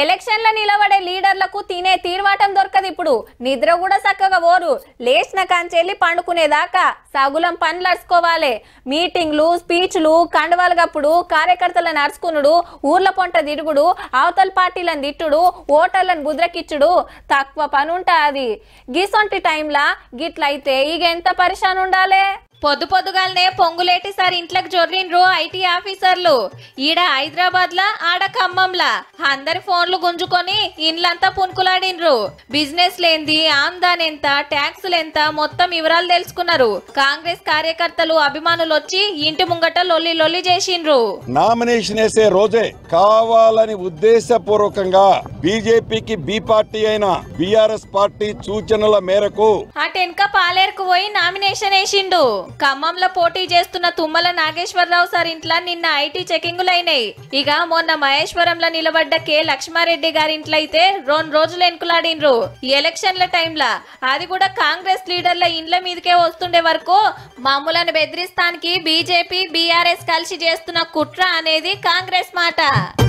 ఎలక్షన్ల నిలబడే లీడర్లకు తినే తీర్వాటం దొరకదు ఇప్పుడు నిద్ర కూడా చక్కగా ఓరు లేచిన కంచెల్లి పండుకునేదాకా సగులం పనులు నడుచుకోవాలి మీటింగ్లు స్పీచ్లు గప్పుడు కార్యకర్తలను నడుచుకునుడు ఊర్ల పొంట తిరుగుడు అవతల పార్టీలను తిట్టుడు ఓటర్లను బుద్రకిచ్చుడు తక్కువ పని ఉంటుంది గిసొంటి టైంలా గిట్లయితే ఈగ ఎంత పరిశాన్ ఉండాలి పొద్దు పొద్దుగాలనే పొంగులేటిసారి ఇంట్లోకి జొర్రిండ్రు ఐటీ ఆఫీసర్లు ఈడ హైదరాబాద్ లా ఆడ ఖమ్మంలా అందరి ఫోన్లు గుంజుకొని ఇండ్లంతా పునుకులాడిండ్రు బిజినెస్ లేంది ఆమ్దాన్ ఎంత ట్యాక్సులు ఎంత మొత్తం వివరాలు తెలుసుకున్నారు కాంగ్రెస్ కార్యకర్తలు అభిమానులు వచ్చి ఇంటి ముంగట లొల్లి లొల్లి చేసిండ్రు నామినేషన్ వేసే రోజే కావాలని ఉద్దేశపూర్వకంగా బీజేపీకి బి పార్టీ అయిన బిఆర్ఎస్ పార్టీ సూచనల మేరకు అటెన్క పాలేరుకు పోయి నామినేషన్ వేసిండు ఖమ్మంలో పోటీ చేస్తున్న తుమ్మల నాగేశ్వరరావు సార్ ఇంట్లో నిన్న ఐటీ చెకింగులైనాయి ఇక మొన్న మహేశ్వరంలో నిలబడ్డ కె లక్ష్మారెడ్డి గారి ఇంట్లో అయితే రెండు రోజులు ఎన్కులాడినరు ఎలక్షన్ల టైంలో అది కూడా కాంగ్రెస్ లీడర్ల ఇండ్ల మీదకే వస్తుండే వరకు మమ్ములను బెదిరిస్తానికి బీజేపీ బీఆర్ఎస్ కలిసి చేస్తున్న కుట్ర అనేది కాంగ్రెస్ మాట